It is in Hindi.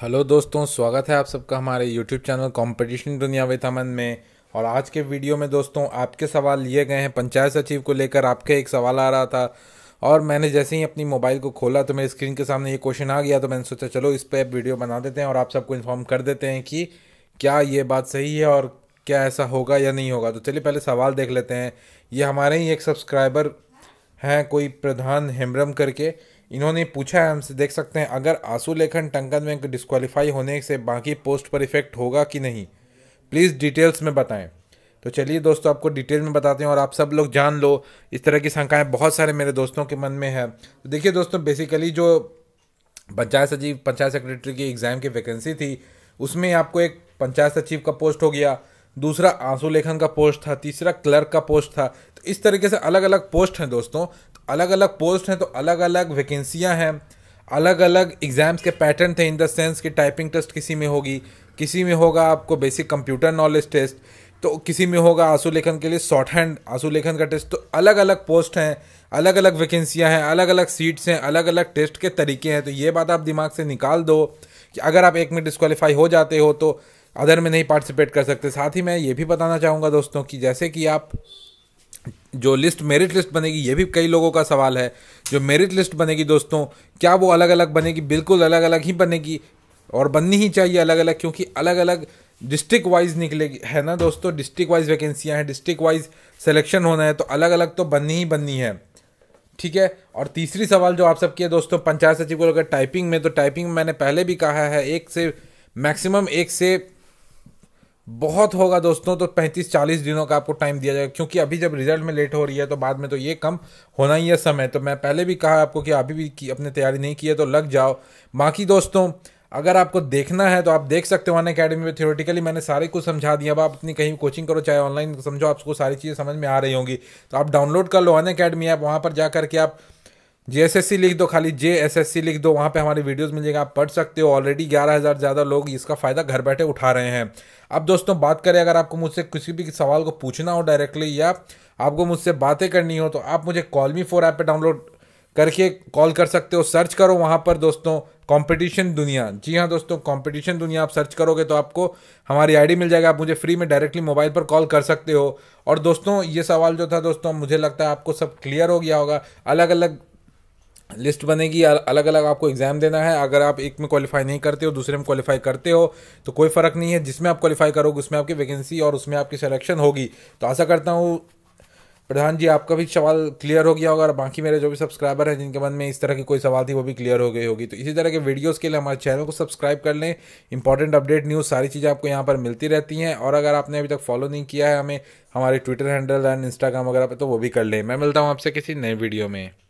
हेलो दोस्तों स्वागत है आप सबका हमारे यूट्यूब चैनल कंपटीशन दुनिया विथ अमन में और आज के वीडियो में दोस्तों आपके सवाल लिए गए हैं पंचायत सचिव को लेकर आपके एक सवाल आ रहा था और मैंने जैसे ही अपनी मोबाइल को खोला तो मेरे स्क्रीन के सामने ये क्वेश्चन आ गया तो मैंने सोचा चलो इस पर वीडियो बना देते हैं और आप सबको इन्फॉर्म कर देते हैं कि क्या ये बात सही है और क्या ऐसा होगा या नहीं होगा तो चलिए पहले सवाल देख लेते हैं ये हमारे ही एक सब्सक्राइबर हैं कोई प्रधान हेम्ब्रम करके इन्होंने पूछा है हमसे देख सकते हैं अगर आंसू लेखन टंकन में डिस्क्वालीफाई होने से बाकी पोस्ट पर इफेक्ट होगा कि नहीं प्लीज़ डिटेल्स में बताएं तो चलिए दोस्तों आपको डिटेल में बताते हैं और आप सब लोग जान लो इस तरह की शंकाएं बहुत सारे मेरे दोस्तों के मन में है तो देखिए दोस्तों बेसिकली जो पंचायत सचिव पंचायत सेक्रेटरी की एग्ज़ाम की वैकेंसी थी उसमें आपको एक पंचायत सचिव का पोस्ट हो गया दूसरा आंसू लेखन का पोस्ट था तीसरा क्लर्क का पोस्ट था तो इस तरीके से अलग अलग पोस्ट हैं दोस्तों तो अलग अलग पोस्ट हैं तो अलग अलग वैकेंसियाँ हैं अलग अलग एग्ज़ाम्स के पैटर्न थे इन द सेंस कि टाइपिंग टेस्ट किसी में होगी किसी में होगा आपको बेसिक कंप्यूटर नॉलेज टेस्ट तो किसी में होगा आंसू लेखन के लिए शॉर्ट हैंड आंसू लेखन का टेस्ट तो अलग अलग पोस्ट हैं अलग अलग वैकेंसियाँ हैं अलग अलग सीट्स हैं अलग अलग टेस्ट के तरीके हैं तो ये बात आप दिमाग से निकाल दो कि अगर आप एक में डिस्कवालीफाई हो जाते हो तो अदर में नहीं पार्टिसिपेट कर सकते साथ ही मैं ये भी बताना चाहूँगा दोस्तों कि जैसे कि आप जो लिस्ट मेरिट लिस्ट बनेगी ये भी कई लोगों का सवाल है जो मेरिट लिस्ट बनेगी दोस्तों क्या वो अलग अलग बनेगी बिल्कुल अलग अलग ही बनेगी और बननी ही चाहिए अलग अलग क्योंकि अलग अलग डिस्ट्रिक्ट वाइज निकलेगी है ना दोस्तों डिस्ट्रिक्ट वाइज वैकेंसियाँ हैं डिस्ट्रिक्ट वाइज सिलेक्शन होना है तो अलग अलग तो बननी ही बननी है ठीक है और तीसरी सवाल जो आप सब किए दोस्तों पंचायत सचिव को लेकर टाइपिंग में तो टाइपिंग में मैंने पहले भी कहा है एक से मैक्सिमम एक से बहुत होगा दोस्तों तो 35-40 दिनों का आपको टाइम दिया जाएगा क्योंकि अभी जब रिजल्ट में लेट हो रही है तो बाद में तो ये कम होना ही है समय तो मैं पहले भी कहा आपको कि अभी भी अपने तैयारी नहीं की है तो लग जाओ बाकी दोस्तों अगर आपको देखना है तो आप देख सकते हो अन अकेडमी में थियोरेटिकली मैंने सारे कुछ समझा दिया अब आप अपनी कहीं कोचिंग करो चाहे ऑनलाइन समझो आपको सारी चीज़ें समझ में आ रही होंगी तो आप डाउनलोड कर लो अन अकेडमी ऐप वहाँ पर जा करके आप जेएसएससी लिख दो खाली जे एस एस सी लिख दो वहाँ पे हमारी वीडियोस मिल जाएगा आप पढ़ सकते हो ऑलरेडी ग्यारह हज़ार ज़्यादा लोग इसका फ़ायदा घर बैठे उठा रहे हैं अब दोस्तों बात करें अगर आपको मुझसे किसी भी सवाल को पूछना हो डायरेक्टली या आपको मुझसे बातें करनी हो तो आप मुझे कॉलमी फोर ऐप पर डाउनलोड करके कॉल कर सकते हो सर्च करो वहाँ पर दोस्तों कंपटीशन दुनिया जी हाँ दोस्तों कंपटीशन दुनिया आप सर्च करोगे तो आपको हमारी आईडी मिल जाएगा आप मुझे फ्री में डायरेक्टली मोबाइल पर कॉल कर सकते हो और दोस्तों ये सवाल जो था दोस्तों मुझे लगता है आपको सब क्लियर हो गया होगा अलग अलग लिस्ट बनेगी अलग अलग आपको एग्ज़ाम देना है अगर आप एक में क्वालिफाई नहीं करते हो दूसरे में क्वालिफाई करते हो तो कोई फ़र्क नहीं है जिसमें आप क्वालिफाई करोगे उसमें आपकी वैकेंसी और उसमें आपकी सिलेक्शन होगी तो आशा करता हूँ प्रधान जी आपका भी सवाल क्लियर हो गया होगा और बाकी मेरे जो भी सब्सक्राइबर हैं जिनके मन में इस तरह की कोई सवाल थी वो भी क्लियर हो गई होगी तो इसी तरह के वीडियोस के लिए हमारे चैनल को सब्सक्राइब कर लें इंपॉर्टेंट अपडेट न्यूज़ सारी चीज़ें आपको यहाँ पर मिलती रहती हैं और अगर आपने अभी तक फॉलो नहीं किया है हमें हमारे ट्विटर हैंडल एंड इंस्टाग्राम वगैरह पर तो वो भी कर लें मैं मिलता हूँ आपसे किसी नए वीडियो में